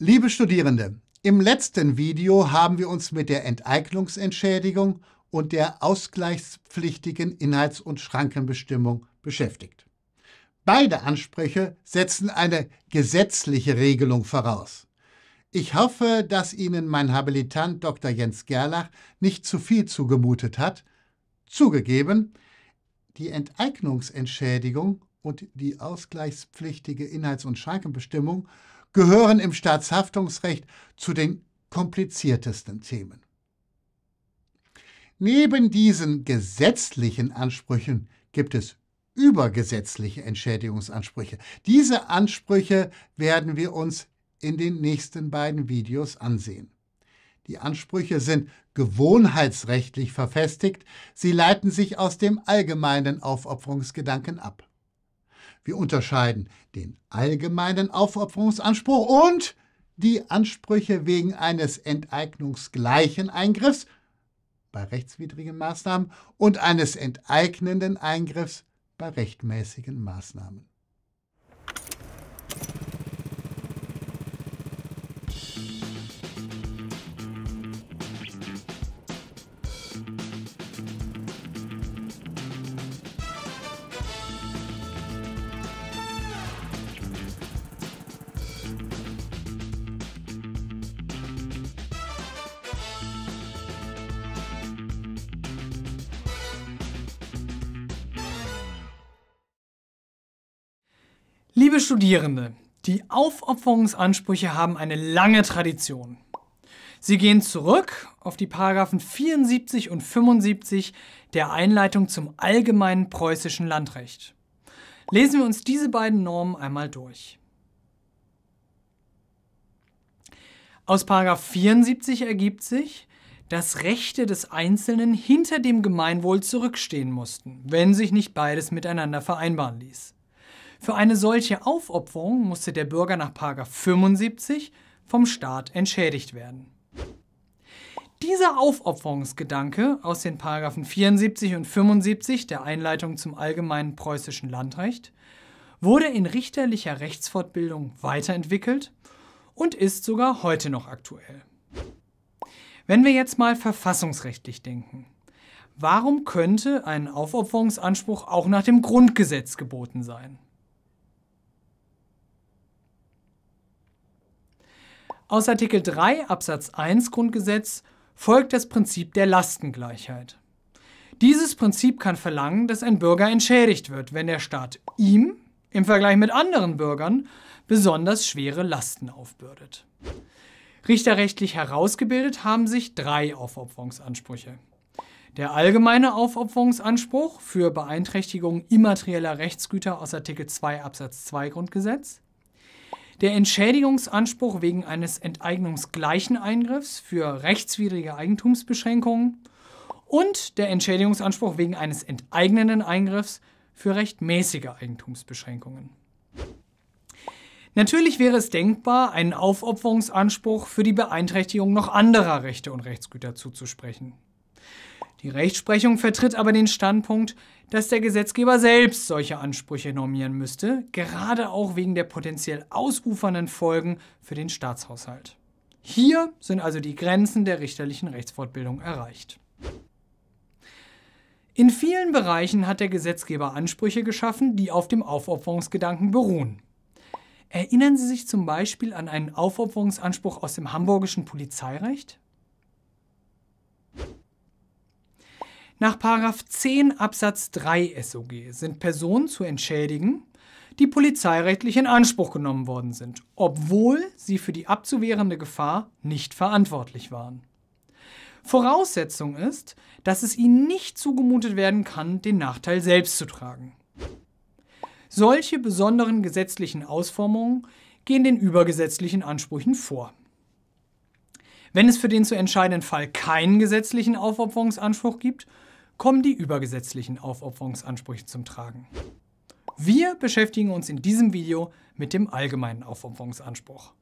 Liebe Studierende, im letzten Video haben wir uns mit der Enteignungsentschädigung und der ausgleichspflichtigen Inhalts- und Schrankenbestimmung beschäftigt. Beide Ansprüche setzen eine gesetzliche Regelung voraus. Ich hoffe, dass Ihnen mein Habilitant Dr. Jens Gerlach nicht zu viel zugemutet hat. Zugegeben, die Enteignungsentschädigung und die ausgleichspflichtige Inhalts- und Schrankenbestimmung gehören im Staatshaftungsrecht zu den kompliziertesten Themen. Neben diesen gesetzlichen Ansprüchen gibt es übergesetzliche Entschädigungsansprüche. Diese Ansprüche werden wir uns in den nächsten beiden Videos ansehen. Die Ansprüche sind gewohnheitsrechtlich verfestigt, sie leiten sich aus dem allgemeinen Aufopferungsgedanken ab. Wir unterscheiden den allgemeinen Aufopferungsanspruch und die Ansprüche wegen eines enteignungsgleichen Eingriffs bei rechtswidrigen Maßnahmen und eines enteignenden Eingriffs bei rechtmäßigen Maßnahmen. Liebe Studierende, die Aufopferungsansprüche haben eine lange Tradition. Sie gehen zurück auf die Paragraphen 74 und 75 der Einleitung zum allgemeinen preußischen Landrecht. Lesen wir uns diese beiden Normen einmal durch. Aus Paragraph 74 ergibt sich, dass Rechte des Einzelnen hinter dem Gemeinwohl zurückstehen mussten, wenn sich nicht beides miteinander vereinbaren ließ. Für eine solche Aufopferung musste der Bürger nach 75 vom Staat entschädigt werden. Dieser Aufopferungsgedanke aus den Paragraphen 74 und 75 der Einleitung zum allgemeinen preußischen Landrecht wurde in richterlicher Rechtsfortbildung weiterentwickelt und ist sogar heute noch aktuell. Wenn wir jetzt mal verfassungsrechtlich denken, warum könnte ein Aufopferungsanspruch auch nach dem Grundgesetz geboten sein? Aus Artikel 3 Absatz 1 Grundgesetz folgt das Prinzip der Lastengleichheit. Dieses Prinzip kann verlangen, dass ein Bürger entschädigt wird, wenn der Staat ihm im Vergleich mit anderen Bürgern besonders schwere Lasten aufbürdet. Richterrechtlich herausgebildet haben sich drei Aufopferungsansprüche. Der allgemeine Aufopferungsanspruch für Beeinträchtigung immaterieller Rechtsgüter aus Artikel 2 Absatz 2 Grundgesetz, der Entschädigungsanspruch wegen eines enteignungsgleichen Eingriffs für rechtswidrige Eigentumsbeschränkungen und der Entschädigungsanspruch wegen eines enteignenden Eingriffs für rechtmäßige Eigentumsbeschränkungen. Natürlich wäre es denkbar, einen Aufopferungsanspruch für die Beeinträchtigung noch anderer Rechte und Rechtsgüter zuzusprechen. Die Rechtsprechung vertritt aber den Standpunkt, dass der Gesetzgeber selbst solche Ansprüche normieren müsste, gerade auch wegen der potenziell ausufernden Folgen für den Staatshaushalt. Hier sind also die Grenzen der richterlichen Rechtsfortbildung erreicht. In vielen Bereichen hat der Gesetzgeber Ansprüche geschaffen, die auf dem Aufopferungsgedanken beruhen. Erinnern Sie sich zum Beispiel an einen Aufopferungsanspruch aus dem hamburgischen Polizeirecht? Nach 10 Absatz 3 SOG sind Personen zu entschädigen, die polizeirechtlich in Anspruch genommen worden sind, obwohl sie für die abzuwehrende Gefahr nicht verantwortlich waren. Voraussetzung ist, dass es ihnen nicht zugemutet werden kann, den Nachteil selbst zu tragen. Solche besonderen gesetzlichen Ausformungen gehen den übergesetzlichen Ansprüchen vor. Wenn es für den zu entscheidenden Fall keinen gesetzlichen Aufopferungsanspruch gibt, kommen die übergesetzlichen Aufopferungsansprüche zum Tragen. Wir beschäftigen uns in diesem Video mit dem allgemeinen Aufopferungsanspruch.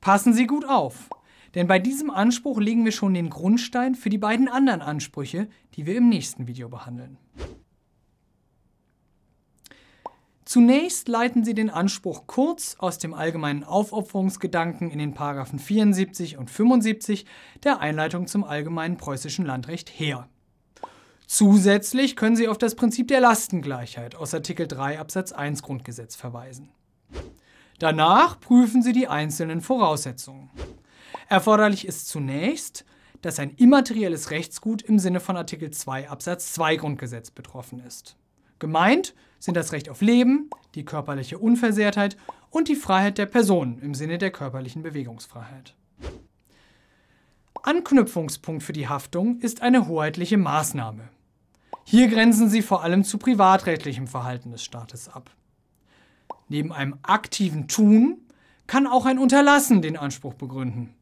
Passen Sie gut auf, denn bei diesem Anspruch legen wir schon den Grundstein für die beiden anderen Ansprüche, die wir im nächsten Video behandeln. Zunächst leiten Sie den Anspruch kurz aus dem allgemeinen Aufopferungsgedanken in den Paragraphen 74 und 75 der Einleitung zum allgemeinen preußischen Landrecht her. Zusätzlich können Sie auf das Prinzip der Lastengleichheit aus Artikel 3 Absatz 1 Grundgesetz verweisen. Danach prüfen Sie die einzelnen Voraussetzungen. Erforderlich ist zunächst, dass ein immaterielles Rechtsgut im Sinne von Artikel 2 Absatz 2 Grundgesetz betroffen ist. Gemeint sind das Recht auf Leben, die körperliche Unversehrtheit und die Freiheit der Person im Sinne der körperlichen Bewegungsfreiheit. Anknüpfungspunkt für die Haftung ist eine hoheitliche Maßnahme, hier grenzen sie vor allem zu privatrechtlichem Verhalten des Staates ab. Neben einem aktiven Tun kann auch ein Unterlassen den Anspruch begründen.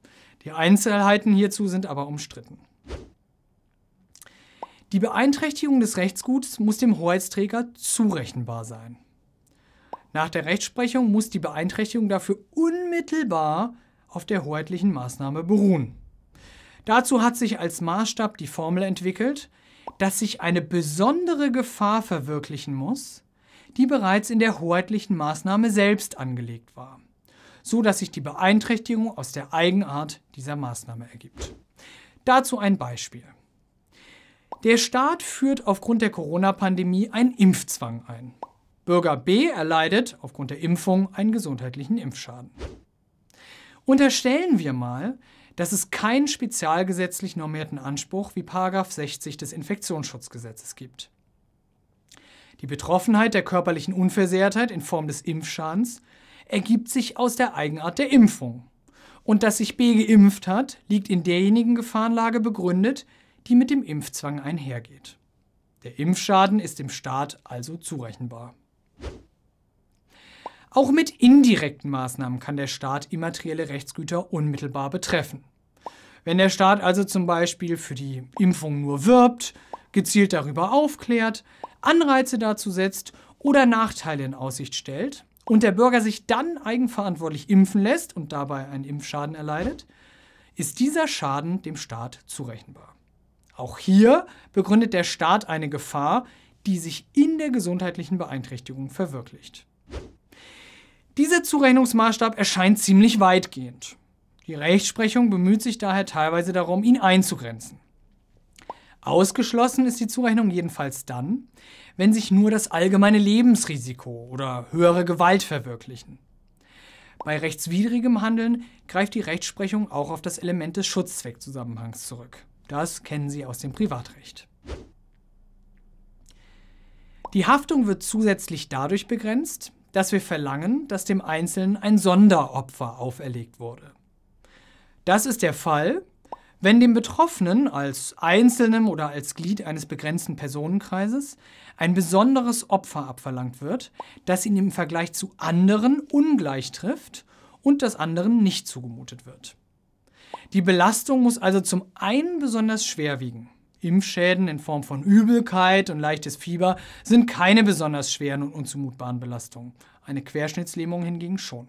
Die Einzelheiten hierzu sind aber umstritten. Die Beeinträchtigung des Rechtsguts muss dem Hoheitsträger zurechenbar sein. Nach der Rechtsprechung muss die Beeinträchtigung dafür unmittelbar auf der hoheitlichen Maßnahme beruhen. Dazu hat sich als Maßstab die Formel entwickelt, dass sich eine besondere Gefahr verwirklichen muss, die bereits in der hoheitlichen Maßnahme selbst angelegt war, so dass sich die Beeinträchtigung aus der Eigenart dieser Maßnahme ergibt. Dazu ein Beispiel. Der Staat führt aufgrund der Corona-Pandemie einen Impfzwang ein. Bürger B erleidet aufgrund der Impfung einen gesundheitlichen Impfschaden. Unterstellen wir mal, dass es keinen spezialgesetzlich normierten Anspruch wie 60 des Infektionsschutzgesetzes gibt. Die Betroffenheit der körperlichen Unversehrtheit in Form des Impfschadens ergibt sich aus der Eigenart der Impfung. Und dass sich B geimpft hat, liegt in derjenigen Gefahrenlage begründet, die mit dem Impfzwang einhergeht. Der Impfschaden ist dem Staat also zurechenbar. Auch mit indirekten Maßnahmen kann der Staat immaterielle Rechtsgüter unmittelbar betreffen. Wenn der Staat also zum Beispiel für die Impfung nur wirbt, gezielt darüber aufklärt, Anreize dazu setzt oder Nachteile in Aussicht stellt und der Bürger sich dann eigenverantwortlich impfen lässt und dabei einen Impfschaden erleidet, ist dieser Schaden dem Staat zurechenbar. Auch hier begründet der Staat eine Gefahr, die sich in der gesundheitlichen Beeinträchtigung verwirklicht. Dieser Zurechnungsmaßstab erscheint ziemlich weitgehend. Die Rechtsprechung bemüht sich daher teilweise darum, ihn einzugrenzen. Ausgeschlossen ist die Zurechnung jedenfalls dann, wenn sich nur das allgemeine Lebensrisiko oder höhere Gewalt verwirklichen. Bei rechtswidrigem Handeln greift die Rechtsprechung auch auf das Element des Schutzzweckzusammenhangs zurück. Das kennen Sie aus dem Privatrecht. Die Haftung wird zusätzlich dadurch begrenzt, dass wir verlangen, dass dem Einzelnen ein Sonderopfer auferlegt wurde. Das ist der Fall, wenn dem Betroffenen als Einzelnem oder als Glied eines begrenzten Personenkreises ein besonderes Opfer abverlangt wird, das ihn im Vergleich zu anderen ungleich trifft und das anderen nicht zugemutet wird. Die Belastung muss also zum einen besonders schwer wiegen. Impfschäden in Form von Übelkeit und leichtes Fieber sind keine besonders schweren und unzumutbaren Belastungen, eine Querschnittslähmung hingegen schon.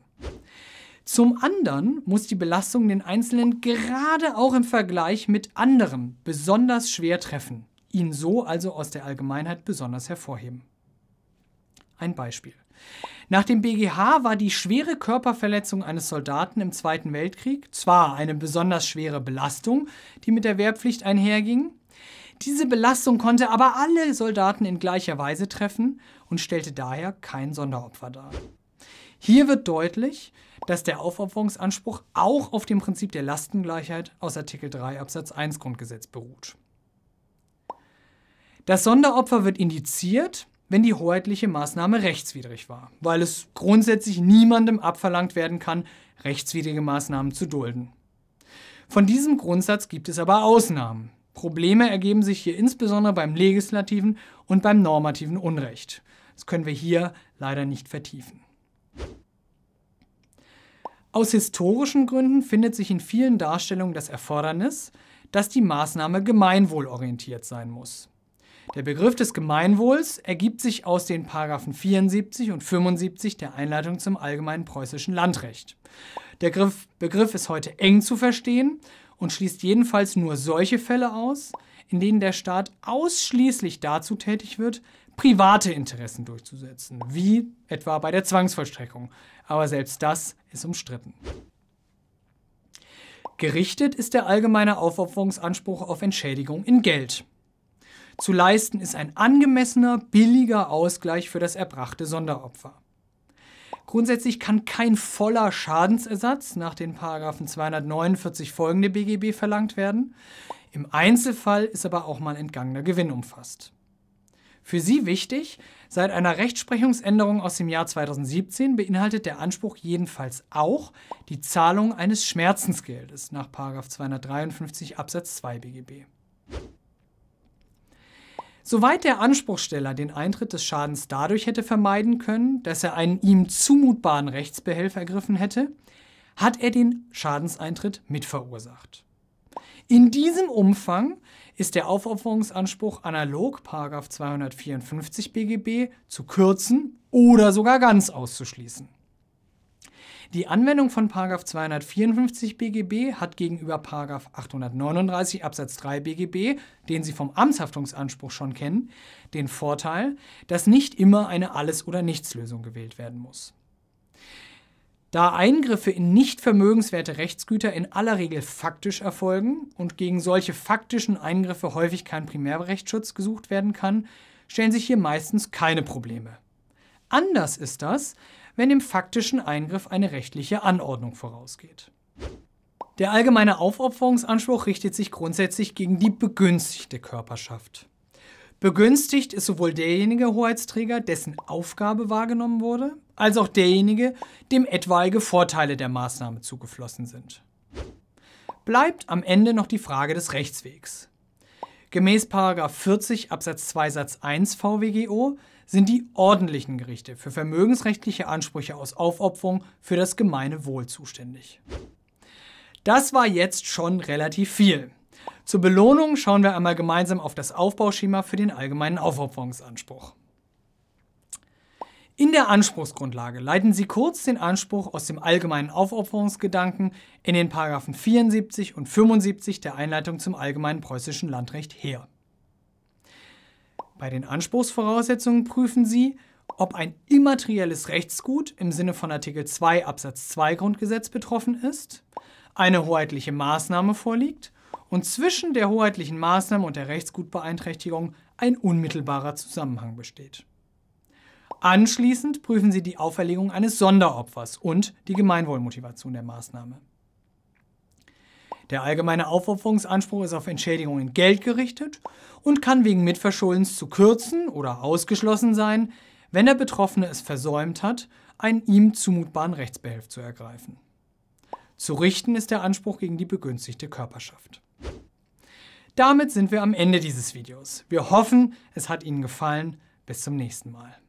Zum anderen muss die Belastung den Einzelnen gerade auch im Vergleich mit anderen besonders schwer treffen, ihn so also aus der Allgemeinheit besonders hervorheben. Ein Beispiel. Nach dem BGH war die schwere Körperverletzung eines Soldaten im Zweiten Weltkrieg zwar eine besonders schwere Belastung, die mit der Wehrpflicht einherging, diese Belastung konnte aber alle Soldaten in gleicher Weise treffen und stellte daher kein Sonderopfer dar. Hier wird deutlich, dass der Aufopferungsanspruch auch auf dem Prinzip der Lastengleichheit aus Artikel 3 Absatz 1 Grundgesetz beruht. Das Sonderopfer wird indiziert, wenn die hoheitliche Maßnahme rechtswidrig war, weil es grundsätzlich niemandem abverlangt werden kann, rechtswidrige Maßnahmen zu dulden. Von diesem Grundsatz gibt es aber Ausnahmen. Probleme ergeben sich hier insbesondere beim legislativen und beim normativen Unrecht. Das können wir hier leider nicht vertiefen. Aus historischen Gründen findet sich in vielen Darstellungen das Erfordernis, dass die Maßnahme gemeinwohlorientiert sein muss. Der Begriff des Gemeinwohls ergibt sich aus den Paragraphen 74 und 75 der Einleitung zum allgemeinen preußischen Landrecht. Der Begriff ist heute eng zu verstehen und schließt jedenfalls nur solche Fälle aus, in denen der Staat ausschließlich dazu tätig wird, private Interessen durchzusetzen, wie etwa bei der Zwangsvollstreckung. Aber selbst das ist umstritten. Gerichtet ist der allgemeine Aufopferungsanspruch auf Entschädigung in Geld. Zu leisten ist ein angemessener, billiger Ausgleich für das erbrachte Sonderopfer. Grundsätzlich kann kein voller Schadensersatz nach den Paragraphen 249 folgende BGB verlangt werden. Im Einzelfall ist aber auch mal entgangener Gewinn umfasst. Für Sie wichtig, seit einer Rechtsprechungsänderung aus dem Jahr 2017 beinhaltet der Anspruch jedenfalls auch die Zahlung eines Schmerzensgeldes nach 253 Absatz 2 BGB. Soweit der Anspruchsteller den Eintritt des Schadens dadurch hätte vermeiden können, dass er einen ihm zumutbaren Rechtsbehelf ergriffen hätte, hat er den Schadenseintritt mitverursacht. In diesem Umfang ist der Aufopferungsanspruch analog 254 BGB zu kürzen oder sogar ganz auszuschließen. Die Anwendung von 254 BGB hat gegenüber 839 Absatz 3 BGB, den Sie vom Amtshaftungsanspruch schon kennen, den Vorteil, dass nicht immer eine Alles- oder Nichts-Lösung gewählt werden muss. Da Eingriffe in nicht vermögenswerte Rechtsgüter in aller Regel faktisch erfolgen und gegen solche faktischen Eingriffe häufig kein Primärrechtsschutz gesucht werden kann, stellen sich hier meistens keine Probleme. Anders ist das, wenn dem faktischen Eingriff eine rechtliche Anordnung vorausgeht. Der allgemeine Aufopferungsanspruch richtet sich grundsätzlich gegen die begünstigte Körperschaft. Begünstigt ist sowohl derjenige Hoheitsträger, dessen Aufgabe wahrgenommen wurde, als auch derjenige, dem etwaige Vorteile der Maßnahme zugeflossen sind. Bleibt am Ende noch die Frage des Rechtswegs. Gemäß 40 Absatz 2 Satz 1 VWGO sind die ordentlichen Gerichte für vermögensrechtliche Ansprüche aus Aufopferung für das gemeine Wohl zuständig. Das war jetzt schon relativ viel. Zur Belohnung schauen wir einmal gemeinsam auf das Aufbauschema für den allgemeinen Aufopferungsanspruch. In der Anspruchsgrundlage leiten Sie kurz den Anspruch aus dem allgemeinen Aufopferungsgedanken in den Paragraphen 74 und 75 der Einleitung zum allgemeinen preußischen Landrecht her. Bei den Anspruchsvoraussetzungen prüfen Sie, ob ein immaterielles Rechtsgut im Sinne von Artikel 2 Absatz 2 Grundgesetz betroffen ist, eine hoheitliche Maßnahme vorliegt und zwischen der hoheitlichen Maßnahme und der Rechtsgutbeeinträchtigung ein unmittelbarer Zusammenhang besteht. Anschließend prüfen Sie die Auferlegung eines Sonderopfers und die Gemeinwohlmotivation der Maßnahme. Der allgemeine Aufopferungsanspruch ist auf Entschädigung in Geld gerichtet und kann wegen Mitverschuldens zu kürzen oder ausgeschlossen sein, wenn der Betroffene es versäumt hat, einen ihm zumutbaren Rechtsbehelf zu ergreifen. Zu richten ist der Anspruch gegen die begünstigte Körperschaft. Damit sind wir am Ende dieses Videos. Wir hoffen, es hat Ihnen gefallen. Bis zum nächsten Mal.